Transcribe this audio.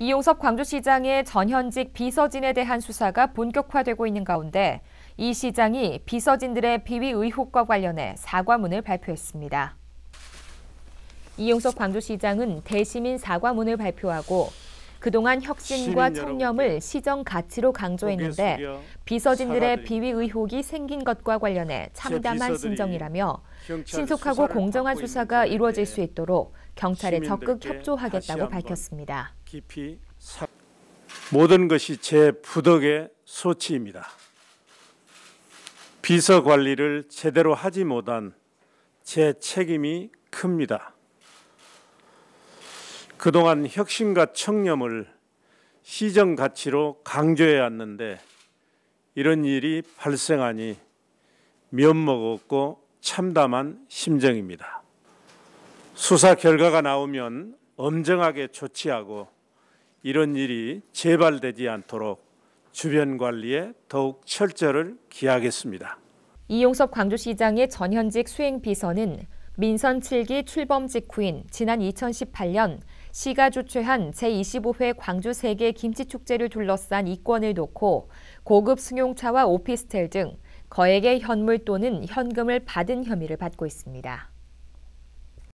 이용섭 광주시장의 전현직 비서진에 대한 수사가 본격화되고 있는 가운데 이 시장이 비서진들의 비위 의혹과 관련해 사과문을 발표했습니다. 이용섭 광주시장은 대시민 사과문을 발표하고 그동안 혁신과 청렴을 시정 가치로 강조했는데 비서진들의 비위 의혹이 생긴 것과 관련해 참담한 심정이라며 신속하고 공정한 수사가 이루어질 수 있도록 경찰에 적극 협조하겠다고 밝혔습니다. 모든 것이 제 부덕의 소치입니다. 비서 관리를 제대로 하지 못한 제 책임이 큽니다. 그동안 혁신과 청렴을 시정 가치로 강조해 왔는데 이런 일이 발생하니 면목 없고 참담한 심정입니다. 수사 결과가 나오면 엄정하게 조치하고 이런 일이 재발되지 않도록 주변 관리에 더욱 철저를 기하겠습니다. 이용섭 광주시장의 전현직 수행비서는 민선 7기 출범 직후인 지난 2018년 시가 주최한 제25회 광주 세계 김치축제를 둘러싼 이권을 놓고 고급 승용차와 오피스텔 등 거액의 현물 또는 현금을 받은 혐의를 받고 있습니다.